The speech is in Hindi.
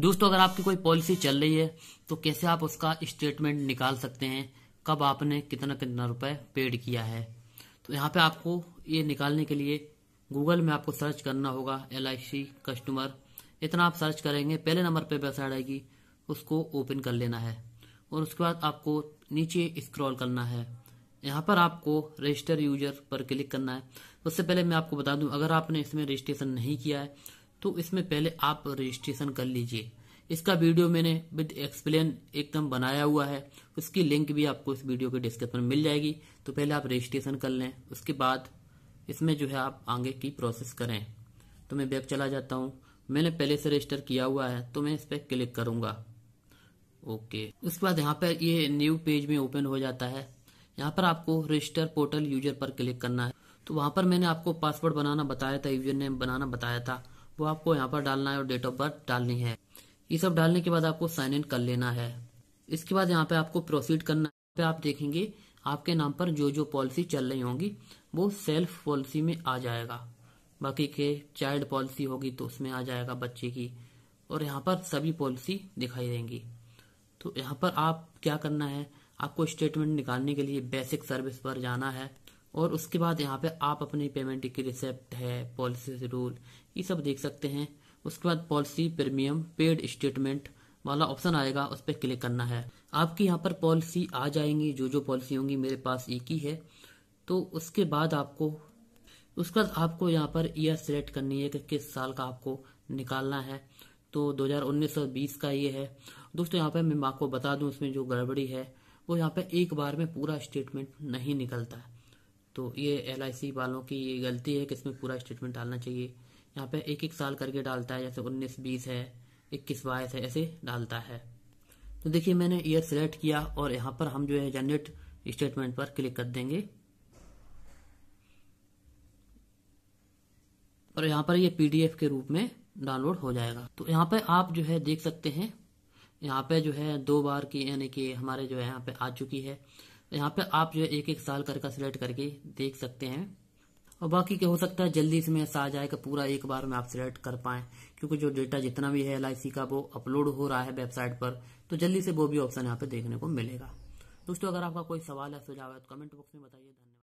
दोस्तों अगर आपकी कोई पॉलिसी चल रही है तो कैसे आप उसका स्टेटमेंट निकाल सकते हैं कब आपने कितना कितना रुपए पेड किया है तो यहाँ पे आपको ये निकालने के लिए गूगल में आपको सर्च करना होगा एल कस्टमर इतना आप सर्च करेंगे पहले नंबर पे वेबसाइट आएगी उसको ओपन कर लेना है और उसके बाद आपको नीचे स्क्रॉल करना है यहाँ पर आपको रजिस्टर यूजर पर क्लिक करना है उससे पहले मैं आपको बता दूं अगर आपने इसमें रजिस्ट्रेशन नहीं किया है तो इसमें पहले आप रजिस्ट्रेशन कर लीजिए इसका वीडियो मैंने विद एक्सप्लेन एकदम बनाया हुआ है उसकी लिंक भी आपको इस वीडियो के डिस्क्रिप्शन में मिल जाएगी तो पहले आप रजिस्ट्रेशन कर लें उसके बाद इसमें जो है आप आगे की प्रोसेस करें तो मैं बैक चला जाता हूँ मैंने पहले से रजिस्टर किया हुआ है तो मैं इस पर क्लिक करूंगा ओके उसके बाद यहाँ पर ये न्यू पेज में ओपन हो जाता है यहाँ पर आपको रजिस्टर पोर्टल यूजर पर क्लिक करना है तो वहां पर मैंने आपको पासवर्ड बनाना बताया था यूजर नेम बनाना बताया था वो आपको यहाँ पर डालना है और डेट ऑफ बर्थ डालनी है ये सब डालने के बाद आपको साइन इन कर लेना है इसके बाद यहाँ पे आपको प्रोसीड करना पे आप देखेंगे आपके नाम पर जो जो पॉलिसी चल रही होंगी वो सेल्फ पॉलिसी में आ जाएगा बाकी के चाइल्ड पॉलिसी होगी तो उसमें आ जाएगा बच्चे की और यहाँ पर सभी पॉलिसी दिखाई देंगी तो यहाँ पर आप क्या करना है आपको स्टेटमेंट निकालने के लिए बेसिक सर्विस पर जाना है और उसके बाद यहाँ पे आप अपनी पेमेंट की रिसेप्ट है पॉलिसी रूल ये सब देख सकते हैं उसके बाद पॉलिसी प्रीमियम पेड स्टेटमेंट वाला ऑप्शन आएगा उस पर क्लिक करना है आपकी यहाँ पर पॉलिसी आ जाएंगी जो जो पॉलिसी होंगी मेरे पास एक ही है तो उसके बाद आपको उसके बाद आपको यहाँ पर ईयर सिलेक्ट करनी है कि किस साल का आपको निकालना है तो 2019 और 20 का ये है दोस्तों यहाँ पर मैं आपको बता दूं उसमें जो गड़बड़ी है वो यहाँ पर एक बार में पूरा स्टेटमेंट नहीं निकलता है तो ये एल वालों की गलती है कि इसमें पूरा स्टेटमेंट डालना चाहिए यहाँ पे एक एक साल करके डालता है जैसे उन्नीस बीस है इक्कीस बाईस है ऐसे डालता है तो देखिए मैंने ईयर सिलेक्ट किया और यहाँ पर हम जो है जनरेट स्टेटमेंट पर क्लिक कर देंगे और यहाँ पर ये पीडीएफ के रूप में डाउनलोड हो जाएगा तो यहाँ पे आप जो है देख सकते हैं यहाँ पे जो है दो बार की यानी कि हमारे जो है यहाँ पे आ चुकी है यहाँ पे आप जो है एक एक साल करके सिलेक्ट करके देख सकते हैं और बाकी क्या हो सकता है जल्दी इसमें ऐसा आ जाए कि पूरा एक बार में आप सिलेक्ट कर पाए क्योंकि जो डेटा जितना भी है एल का वो अपलोड हो रहा है वेबसाइट पर तो जल्दी से वो भी ऑप्शन यहाँ पे देखने को मिलेगा दोस्तों अगर आपका कोई सवाल है सुझाव है तो कमेंट बॉक्स में बताइए धन्यवाद